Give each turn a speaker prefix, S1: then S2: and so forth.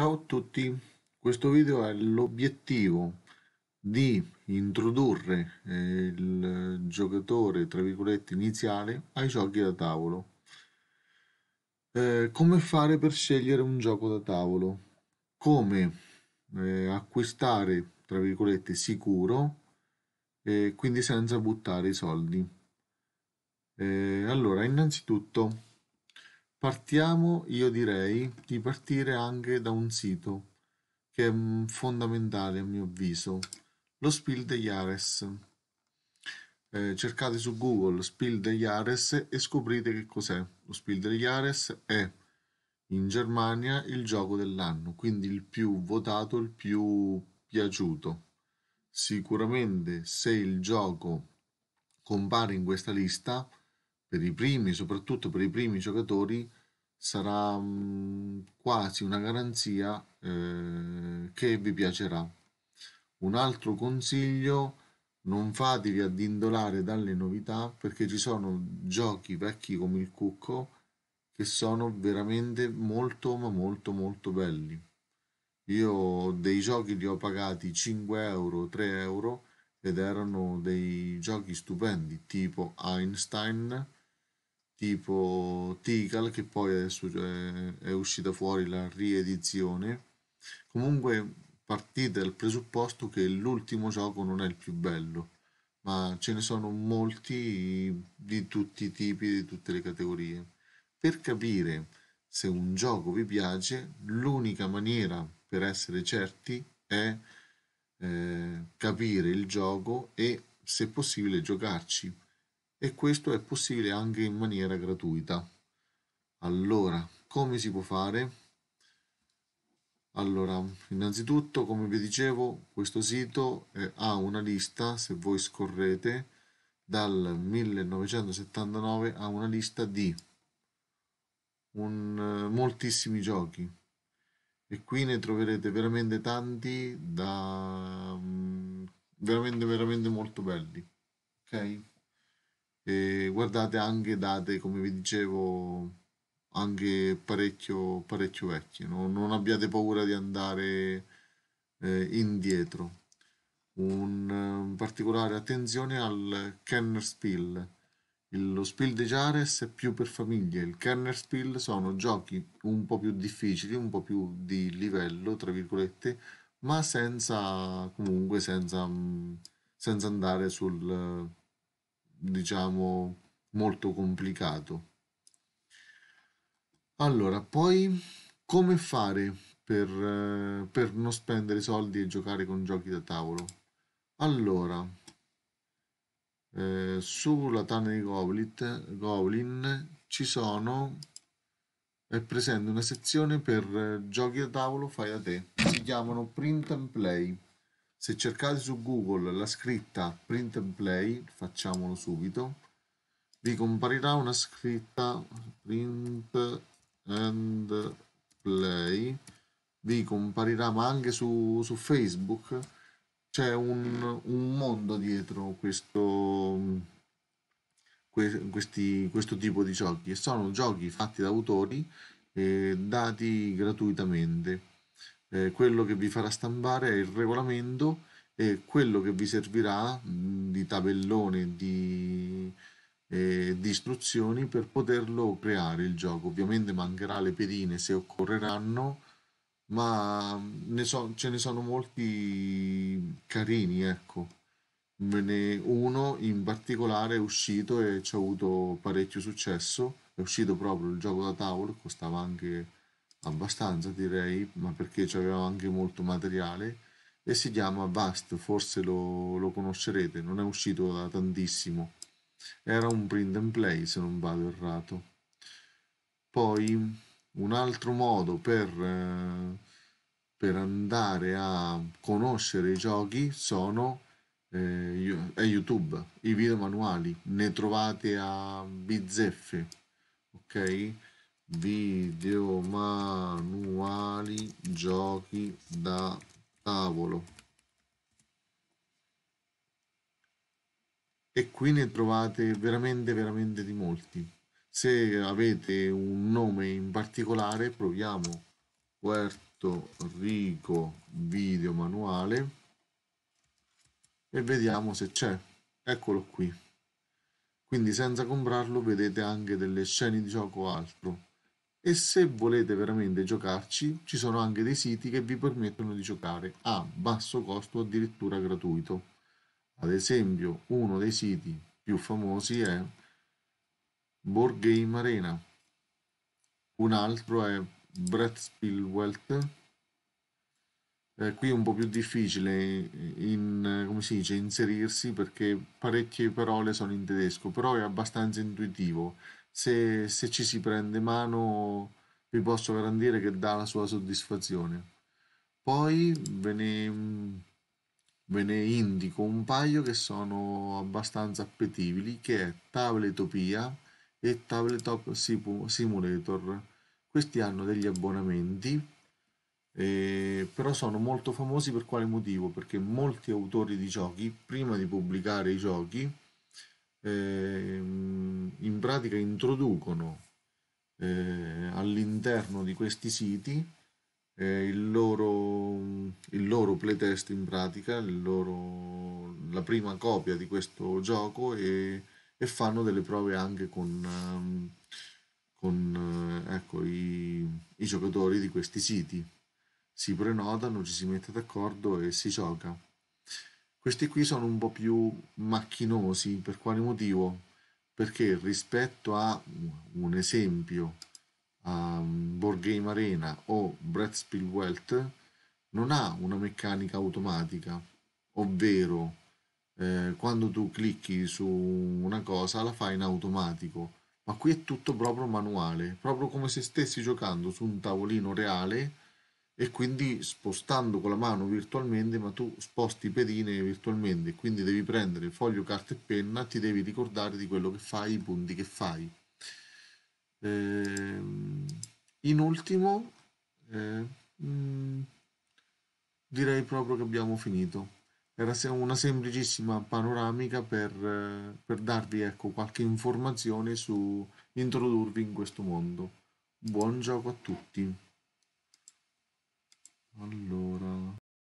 S1: Ciao a tutti, questo video ha l'obiettivo di introdurre eh, il giocatore, tra virgolette, iniziale ai giochi da tavolo. Eh, come fare per scegliere un gioco da tavolo? Come eh, acquistare, tra virgolette, sicuro e eh, quindi senza buttare i soldi. Eh, allora, innanzitutto Partiamo, io direi, di partire anche da un sito che è mm, fondamentale a mio avviso, lo Spiel degli Ares. Eh, cercate su Google Spiel degli Ares e scoprite che cos'è. Lo Spiel degli Ares è in Germania il gioco dell'anno, quindi il più votato, il più piaciuto. Sicuramente se il gioco compare in questa lista per i primi, soprattutto per i primi giocatori, sarà quasi una garanzia eh, che vi piacerà. Un altro consiglio, non fatevi addindolare dalle novità perché ci sono giochi vecchi come il cucco che sono veramente molto ma molto molto belli. Io dei giochi li ho pagati 5 euro, 3 euro ed erano dei giochi stupendi tipo Einstein tipo Tical che poi adesso è uscita fuori la riedizione comunque partite dal presupposto che l'ultimo gioco non è il più bello ma ce ne sono molti di tutti i tipi di tutte le categorie per capire se un gioco vi piace l'unica maniera per essere certi è eh, capire il gioco e se possibile giocarci e questo è possibile anche in maniera gratuita. Allora, come si può fare? Allora, innanzitutto, come vi dicevo, questo sito eh, ha una lista, se voi scorrete, dal 1979 ha una lista di un, eh, moltissimi giochi e qui ne troverete veramente tanti da mm, veramente veramente molto belli ok e guardate anche date, come vi dicevo, anche parecchio, parecchio vecchie. No? Non abbiate paura di andare eh, indietro. Un, un, eh, particolare attenzione al Kenner Spiel. Il, lo spill dei Jares è più per famiglie, il Kenner Spiel sono giochi un po' più difficili, un po' più di livello, tra virgolette, ma senza comunque senza, mm, senza andare sul diciamo, molto complicato. Allora, poi come fare per, eh, per non spendere soldi e giocare con giochi da tavolo? Allora, eh, sulla Tana di Goblit, Goblin ci sono è presente una sezione per eh, giochi da tavolo fai da te si chiamano print and play se cercate su Google la scritta print and play, facciamolo subito, vi comparirà una scritta print and play, vi comparirà ma anche su, su Facebook c'è un, un, mondo dietro questo, questi, questo tipo di giochi e sono giochi fatti da autori e dati gratuitamente eh, quello che vi farà stampare è il regolamento e quello che vi servirà mm, di tabellone di, eh, di istruzioni per poterlo creare il gioco. Ovviamente mancherà le pedine se occorreranno, ma mm, ne so, ce ne sono molti carini, ecco. uno in particolare è uscito e ci ha avuto parecchio successo. È uscito proprio il gioco da tavolo, costava anche abbastanza direi, ma perché aveva anche molto materiale e si chiama Vast, forse lo, lo, conoscerete, non è uscito da tantissimo. Era un print and play se non vado errato. Poi un altro modo per, eh, per andare a conoscere i giochi sono eh, è YouTube, i video manuali, ne trovate a bizzeffe, ok? Video manuali giochi da tavolo. E qui ne trovate veramente, veramente di molti. Se avete un nome in particolare, proviamo Puerto Rico video manuale e vediamo se c'è. Eccolo qui. Quindi senza comprarlo vedete anche delle scene di gioco altro e se volete veramente giocarci ci sono anche dei siti che vi permettono di giocare a basso costo addirittura gratuito ad esempio uno dei siti più famosi è Board Game Arena un altro è Brett Spielwelt eh, qui è un po' più difficile in, come si dice, inserirsi perché parecchie parole sono in tedesco però è abbastanza intuitivo se, se ci si prende mano vi posso garantire che dà la sua soddisfazione. Poi ve ne, ve ne indico un paio che sono abbastanza appetibili, che è Tabletopia e Tabletop Simulator. Questi hanno degli abbonamenti, eh, però sono molto famosi per quale motivo? Perché molti autori di giochi, prima di pubblicare i giochi, Ehm, in pratica introducono eh, all'interno di questi siti eh, il loro, il loro playtest in pratica, loro, la prima copia di questo gioco e, e fanno delle prove anche con, ehm, con eh, ecco, i, i giocatori di questi siti. Si prenotano, ci si mette d'accordo e si gioca. Questi qui sono un po' più macchinosi, per quale motivo? Perché rispetto a un esempio, a Board Game Arena o Brettspiel Welt, non ha una meccanica automatica, ovvero eh, quando tu clicchi su una cosa la fai in automatico, ma qui è tutto proprio manuale, proprio come se stessi giocando su un tavolino reale e quindi spostando con la mano virtualmente, ma tu sposti i pedine virtualmente, quindi devi prendere foglio, carta e penna, ti devi ricordare di quello che fai, i punti che fai. Ehm, in ultimo, eh, mh, mm, direi proprio che abbiamo finito. Era una semplicissima panoramica per, per darvi ecco, qualche informazione su introdurvi in questo mondo. Buon gioco a tutti! allora